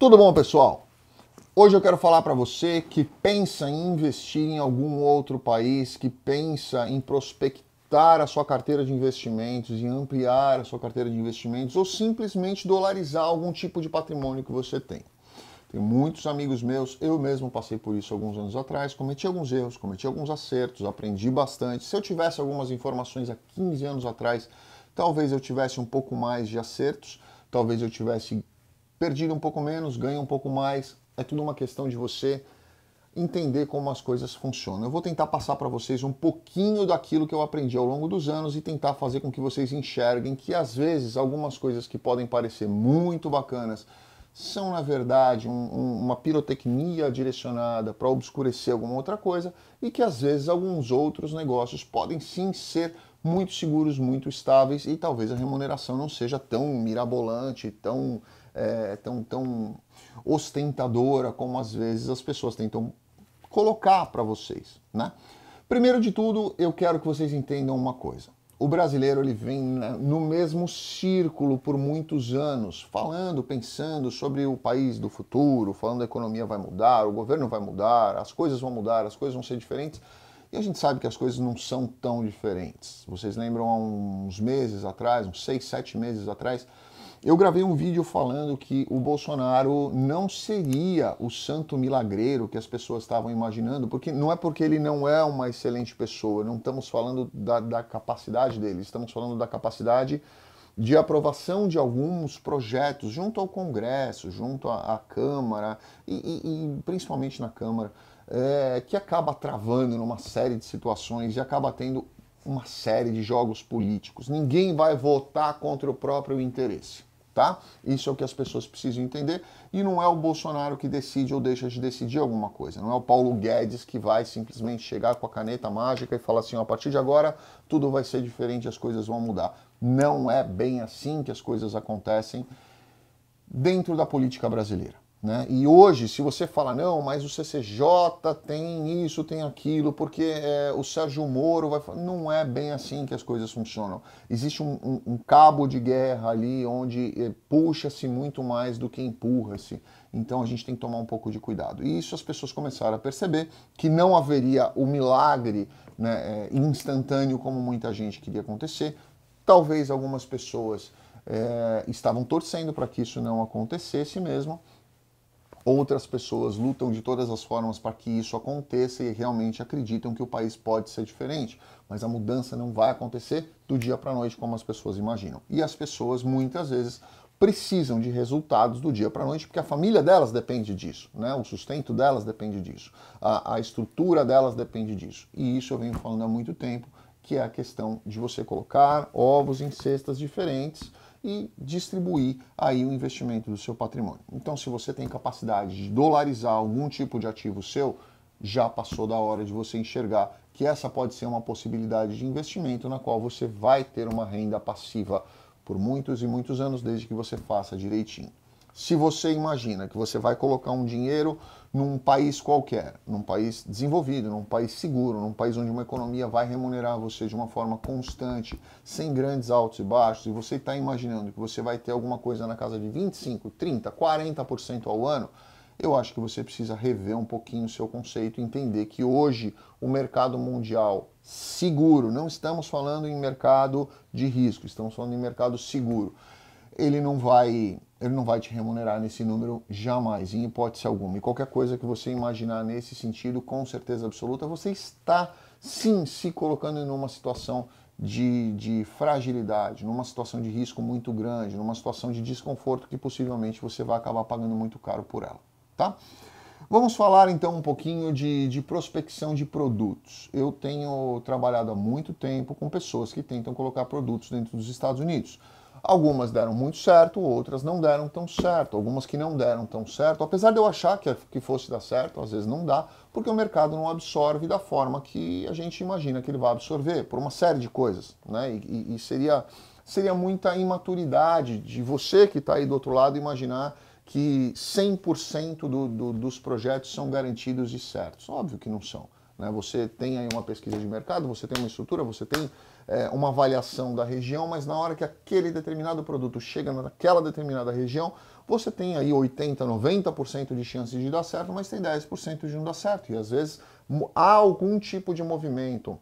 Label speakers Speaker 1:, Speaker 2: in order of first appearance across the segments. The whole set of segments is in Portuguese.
Speaker 1: Tudo bom, pessoal? Hoje eu quero falar para você que pensa em investir em algum outro país, que pensa em prospectar a sua carteira de investimentos, em ampliar a sua carteira de investimentos ou simplesmente dolarizar algum tipo de patrimônio que você tem. Tem muitos amigos meus, eu mesmo passei por isso alguns anos atrás, cometi alguns erros, cometi alguns acertos, aprendi bastante. Se eu tivesse algumas informações há 15 anos atrás, talvez eu tivesse um pouco mais de acertos, talvez eu tivesse perdido um pouco menos, ganha um pouco mais. É tudo uma questão de você entender como as coisas funcionam. Eu vou tentar passar para vocês um pouquinho daquilo que eu aprendi ao longo dos anos e tentar fazer com que vocês enxerguem que às vezes algumas coisas que podem parecer muito bacanas são na verdade um, um, uma pirotecnia direcionada para obscurecer alguma outra coisa e que às vezes alguns outros negócios podem sim ser muito seguros, muito estáveis e talvez a remuneração não seja tão mirabolante, tão é, tão, tão ostentadora como às vezes as pessoas tentam colocar para vocês, né? Primeiro de tudo, eu quero que vocês entendam uma coisa. O brasileiro ele vem né, no mesmo círculo por muitos anos, falando, pensando sobre o país do futuro, falando a economia vai mudar, o governo vai mudar, as coisas vão mudar, as coisas vão ser diferentes. E a gente sabe que as coisas não são tão diferentes. Vocês lembram há uns meses atrás, uns seis, sete meses atrás, eu gravei um vídeo falando que o Bolsonaro não seria o santo milagreiro que as pessoas estavam imaginando, porque não é porque ele não é uma excelente pessoa, não estamos falando da, da capacidade dele, estamos falando da capacidade de aprovação de alguns projetos junto ao Congresso, junto à, à Câmara e, e, e, principalmente na Câmara, é, que acaba travando numa série de situações e acaba tendo uma série de jogos políticos. Ninguém vai votar contra o próprio interesse tá? Isso é o que as pessoas precisam entender e não é o Bolsonaro que decide ou deixa de decidir alguma coisa, não é o Paulo Guedes que vai simplesmente chegar com a caneta mágica e falar assim, a partir de agora tudo vai ser diferente, as coisas vão mudar. Não é bem assim que as coisas acontecem dentro da política brasileira. Né? E hoje, se você fala, não, mas o CCJ tem isso, tem aquilo, porque é, o Sérgio Moro vai falar. Não é bem assim que as coisas funcionam. Existe um, um, um cabo de guerra ali onde é, puxa-se muito mais do que empurra-se. Então a gente tem que tomar um pouco de cuidado. E isso as pessoas começaram a perceber que não haveria o milagre né, é, instantâneo como muita gente queria acontecer. Talvez algumas pessoas é, estavam torcendo para que isso não acontecesse mesmo Outras pessoas lutam de todas as formas para que isso aconteça e realmente acreditam que o país pode ser diferente, mas a mudança não vai acontecer do dia para a noite como as pessoas imaginam. E as pessoas muitas vezes precisam de resultados do dia para a noite, porque a família delas depende disso, né? o sustento delas depende disso, a, a, estrutura delas depende disso. E isso eu venho falando há muito tempo, que é a questão de você colocar ovos em cestas diferentes e distribuir aí o investimento do seu patrimônio. Então, se você tem capacidade de dolarizar algum tipo de ativo seu, já passou da hora de você enxergar que essa pode ser uma possibilidade de investimento na qual você vai ter uma renda passiva por muitos e muitos anos, desde que você faça direitinho. Se você imagina que você vai colocar um dinheiro num país qualquer, num país desenvolvido, num país seguro, num país onde uma economia vai remunerar você de uma forma constante, sem grandes altos e baixos, e você está imaginando que você vai ter alguma coisa na casa de 25, 30, 40% ao ano, eu acho que você precisa rever um pouquinho o seu conceito, e entender que hoje o mercado mundial seguro, não estamos falando em mercado de risco, estamos falando em mercado seguro ele não vai ele não vai te remunerar nesse número jamais, em hipótese alguma. E qualquer coisa que você imaginar nesse sentido, com certeza absoluta, você está sim se colocando em uma situação de, de fragilidade, numa situação de risco muito grande, numa situação de desconforto que possivelmente você vai acabar pagando muito caro por ela, tá? Vamos falar então um pouquinho de, de prospecção de produtos. Eu tenho trabalhado há muito tempo com pessoas que tentam colocar produtos dentro dos Estados Unidos Algumas deram muito certo, outras não deram tão certo. Algumas que não deram tão certo, apesar de eu achar que, fosse dar certo, às vezes não dá, porque o mercado não absorve da forma que a gente imagina que ele vai absorver, por uma série de coisas. Né? E, e seria, seria muita imaturidade de você que está aí do outro lado imaginar que 100% do, do, dos projetos são garantidos e certos. Óbvio que não são. Né? Você tem aí uma pesquisa de mercado, você tem uma estrutura, você tem é, uma avaliação da região, mas na hora que aquele determinado produto chega naquela determinada região, você tem aí 80%, 90% de chances de dar certo, mas tem 10% de não dar certo. E às vezes há algum tipo de movimento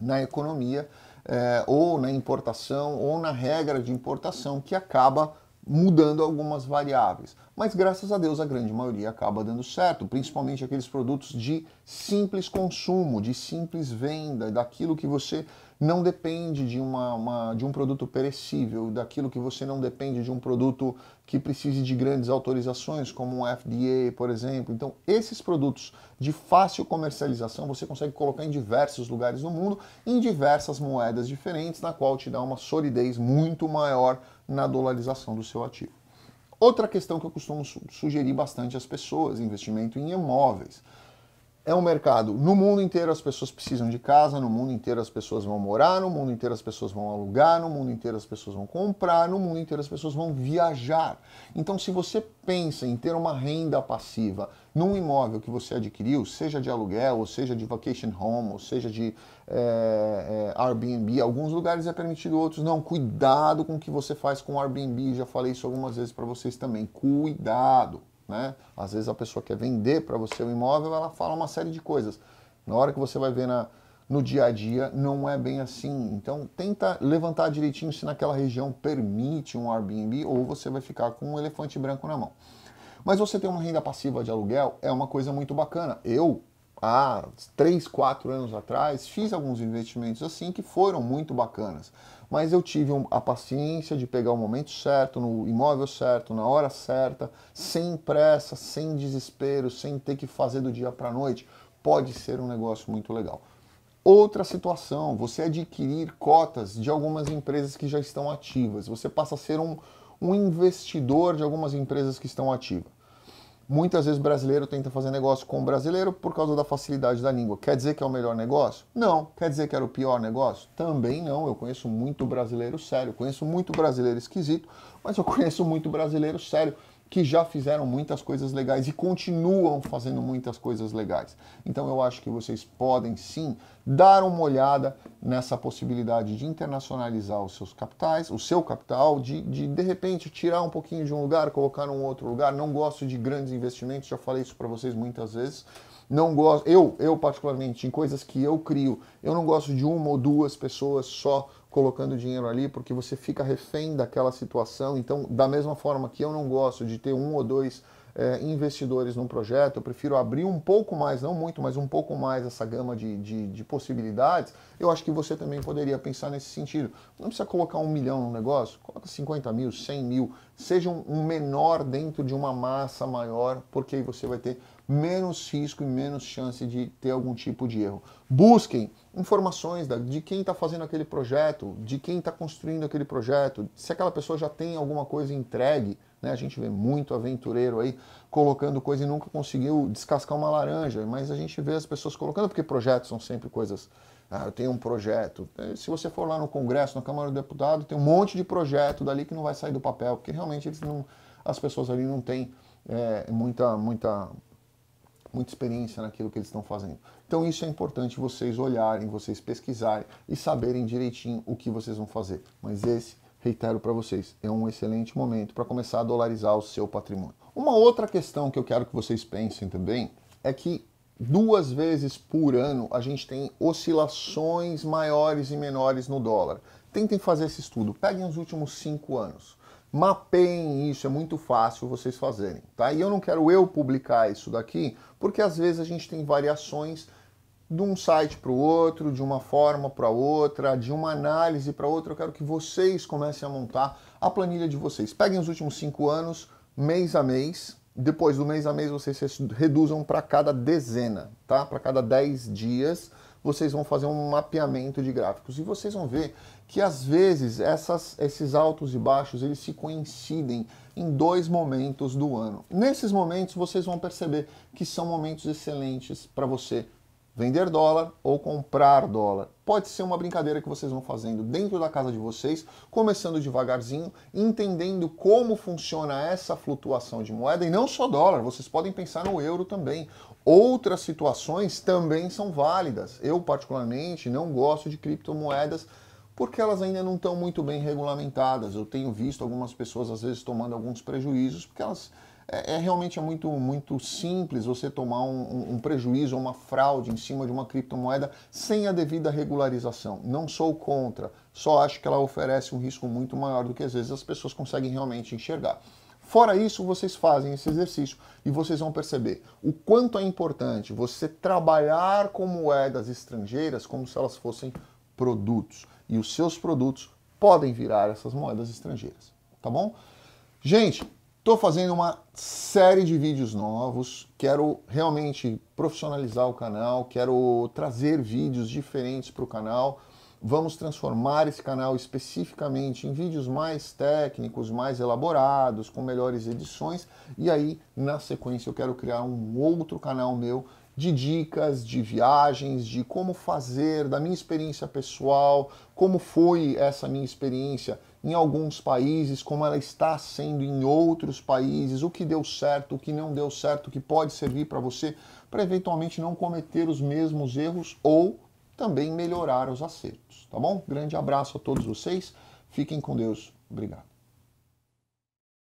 Speaker 1: na economia, é, ou na importação, ou na regra de importação, que acaba mudando algumas variáveis. Mas graças a Deus a grande maioria acaba dando certo, principalmente aqueles produtos de simples consumo, de simples venda, daquilo que você não depende de, uma, uma, de um produto perecível, daquilo que você não depende de um produto que precise de grandes autorizações, como um FDA, por exemplo. Então, esses produtos de fácil comercialização você consegue colocar em diversos lugares do mundo, em diversas moedas diferentes, na qual te dá uma solidez muito maior na dolarização do seu ativo. Outra questão que eu costumo sugerir bastante às pessoas: investimento em imóveis é um mercado. No mundo inteiro as pessoas precisam de casa, no mundo inteiro as pessoas vão morar, no mundo inteiro as pessoas vão alugar, no mundo inteiro as pessoas vão comprar, no mundo inteiro as pessoas vão viajar. Então, se você pensa em ter uma renda passiva num imóvel que você adquiriu, seja de aluguel, ou seja de vacation home, ou seja de é, é, Airbnb, alguns lugares é permitido, outros não. Cuidado com o que você faz com o Airbnb, já falei isso algumas vezes para vocês também. Cuidado. Né? Às vezes a pessoa quer vender para você o imóvel, ela fala uma série de coisas. Na hora que você vai ver na, no dia a dia, não é bem assim. Então tenta levantar direitinho se naquela região permite um Airbnb ou você vai ficar com um elefante branco na mão. Mas você tem uma renda passiva de aluguel é uma coisa muito bacana. Eu, há 3, 4 anos atrás, fiz alguns investimentos assim que foram muito bacanas mas eu tive a paciência de pegar o momento certo, no imóvel certo, na hora certa, sem pressa, sem desespero, sem ter que fazer do dia para a noite. Pode ser um negócio muito legal. Outra situação, você adquirir cotas de algumas empresas que já estão ativas. Você passa a ser um, um investidor de algumas empresas que estão ativas. Muitas vezes brasileiro tenta fazer negócio com brasileiro por causa da facilidade da língua. Quer dizer que é o melhor negócio? Não. Quer dizer que era o pior negócio? Também não. Eu conheço muito brasileiro sério, conheço muito brasileiro esquisito, mas eu conheço muito brasileiro sério que já fizeram muitas coisas legais e continuam fazendo muitas coisas legais. Então eu acho que vocês podem sim dar uma olhada nessa possibilidade de internacionalizar os seus capitais, o seu capital, de, de de repente tirar um pouquinho de um lugar, colocar num outro lugar. Não gosto de grandes investimentos, já falei isso para vocês muitas vezes. Não gosto, eu, eu particularmente, em coisas que eu crio, eu não gosto de uma ou duas pessoas só colocando dinheiro ali, porque você fica refém daquela situação. Então, da mesma forma que eu não gosto de ter um ou dois é, investidores num projeto, eu prefiro abrir um pouco mais, não muito, mas um pouco mais essa gama de, de, de, possibilidades, eu acho que você também poderia pensar nesse sentido. Não precisa colocar um milhão no negócio, coloca 50 mil, 100 mil, seja um menor dentro de uma massa maior, porque aí você vai ter menos risco e menos chance de ter algum tipo de erro. Busquem informações de quem está fazendo aquele projeto, de quem está construindo aquele projeto, se aquela pessoa já tem alguma coisa entregue, né? A gente vê muito aventureiro aí colocando coisa e nunca conseguiu descascar uma laranja, mas a gente vê as pessoas colocando, porque projetos são sempre coisas. Ah, eu tenho um projeto. É, se você for lá no Congresso, na Câmara do Deputado, tem um monte de projeto dali que não vai sair do papel, porque realmente eles não, as pessoas ali não têm é, muita, muita, muita experiência naquilo que eles estão fazendo. Então isso é importante vocês olharem, vocês pesquisarem e saberem direitinho o que vocês vão fazer. Mas esse reitero para vocês, é um excelente momento para começar a dolarizar o seu patrimônio. Uma outra questão que eu quero que vocês pensem também é que duas vezes por ano a gente tem oscilações maiores e menores no dólar. Tentem fazer esse estudo, peguem os últimos cinco anos. Mapeiem isso, é muito fácil vocês fazerem, tá? E eu não quero eu publicar isso daqui, porque às vezes a gente tem variações de um site para o outro, de uma forma para outra, de uma análise para outra. Eu quero que vocês comecem a montar a planilha de vocês. Peguem os últimos cinco anos, mês a mês. Depois do mês a mês, vocês reduzam para cada dezena, tá? Para cada dez dias, vocês vão fazer um mapeamento de gráficos. E vocês vão ver que, às vezes, essas, esses altos e baixos, eles se coincidem em dois momentos do ano. Nesses momentos, vocês vão perceber que são momentos excelentes para você vender dólar ou comprar dólar. Pode ser uma brincadeira que vocês vão fazendo dentro da casa de vocês, começando devagarzinho, entendendo como funciona essa flutuação de moeda e não só dólar, vocês podem pensar no euro também. Outras situações também são válidas. Eu, particularmente, não gosto de criptomoedas porque elas ainda não estão muito bem regulamentadas. Eu tenho visto algumas pessoas, às vezes, tomando alguns prejuízos porque elas é, é realmente é muito, muito simples você tomar um, um prejuízo, uma fraude em cima de uma criptomoeda sem a devida regularização. Não sou contra, só acho que ela oferece um risco muito maior do que às vezes as pessoas conseguem realmente enxergar. Fora isso, vocês fazem esse exercício e vocês vão perceber o quanto é importante você trabalhar com moedas estrangeiras como se elas fossem produtos. E os seus produtos podem virar essas moedas estrangeiras, tá bom? Gente, Estou fazendo uma série de vídeos novos, quero realmente profissionalizar o canal, quero trazer vídeos diferentes para o canal. Vamos transformar esse canal especificamente em vídeos mais técnicos, mais elaborados, com melhores edições. E aí, na sequência, eu quero criar um outro canal meu de dicas, de viagens, de como fazer, da minha experiência pessoal, como foi essa minha experiência em alguns países, como ela está sendo em outros países, o que deu certo, o que não deu certo, o que pode servir para você para eventualmente não cometer os mesmos erros ou também melhorar os acertos, tá bom? Grande abraço a todos vocês. Fiquem com Deus. Obrigado.